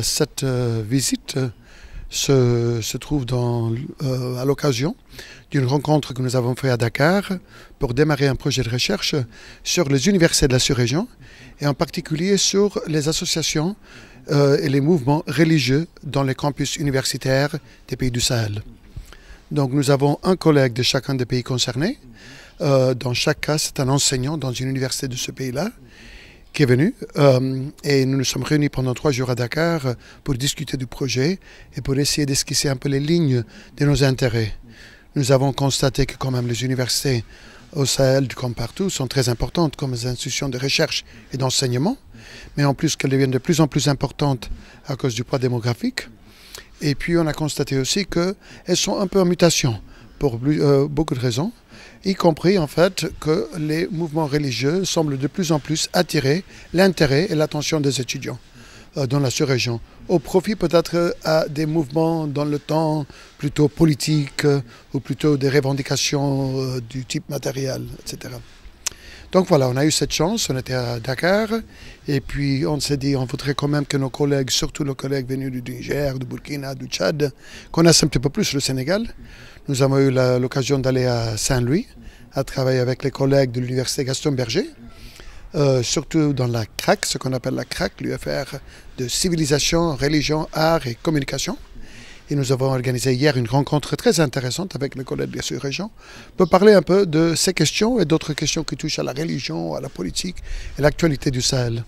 Cette euh, visite euh, se, trouve euh, à l'occasion d'une rencontre que nous avons faite à Dakar pour démarrer un projet de recherche sur les universités de la sous-région et en particulier sur les associations et les mouvements religieux dans les campus universitaires des pays du Sahel. Donc nous avons un collègue de chacun des pays concernés. dans chaque cas, c'est un enseignant dans une université de ce pays-là qui est venu. Euh, et nous nous sommes réunis pendant trois jours à Dakar euh, pour discuter du projet et pour essayer d'esquisser un peu les lignes de nos intérêts. Nous avons constaté que quand même les universités au Sahel comme partout sont très importantes comme institutions de recherche et d'enseignement, mais en plus qu'elles deviennent de plus en plus importantes à cause du poids démographique. Et puis on a constaté aussi qu'elles sont un peu en mutation pour euh, beaucoup de raisons, y compris en fait que les mouvements religieux semblent de plus en plus attirer l'intérêt et l'attention des étudiants euh, dans la sous-région, au profit peut-être euh, à des mouvements dans le temps plutôt politiques ou plutôt des revendications du type matériel, etc. Donc voilà, on a eu cette chance, on était à Dakar, et puis on s'est dit, on voudrait quand même que nos collègues, surtout nos collègues venus du Niger, du Burkina, du Tchad, connaissent un petit peu plus le Sénégal. Nous avons eu l'occasion d'aller à Saint-Louis, à travailler avec les collègues de l'université Gaston Berger, euh, surtout dans la CRAC, ce qu'on appelle la CRAC, l'UFR de civilisation, religion, art et communication. Et nous avons organisé hier une rencontre très intéressante avec mes collègues de sûr, région. pour parler un peu de ces questions et d'autres questions qui touchent à la religion, à la politique et l'actualité du Sahel.